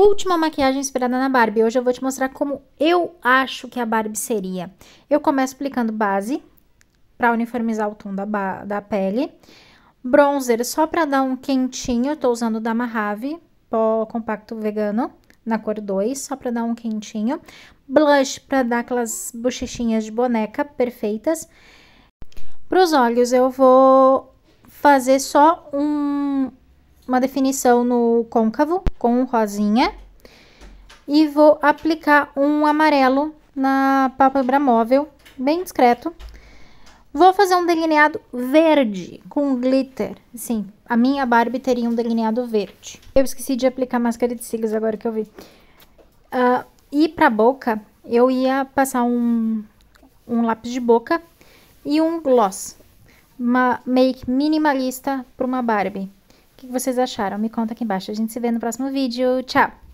Última maquiagem inspirada na Barbie. Hoje eu vou te mostrar como eu acho que a Barbie seria. Eu começo aplicando base para uniformizar o tom da, da pele. Bronzer só para dar um quentinho, eu tô usando da Marave pó compacto vegano, na cor 2, só para dar um quentinho. Blush para dar aquelas bochechinhas de boneca perfeitas. Para os olhos eu vou fazer só um uma definição no côncavo com rosinha e vou aplicar um amarelo na pálpebra móvel, bem discreto. Vou fazer um delineado verde com glitter. Sim, a minha Barbie teria um delineado verde. Eu esqueci de aplicar máscara de cílios agora que eu vi. Uh, e pra boca, eu ia passar um, um lápis de boca e um gloss. Uma make minimalista para uma Barbie. O que vocês acharam? Me conta aqui embaixo. A gente se vê no próximo vídeo. Tchau!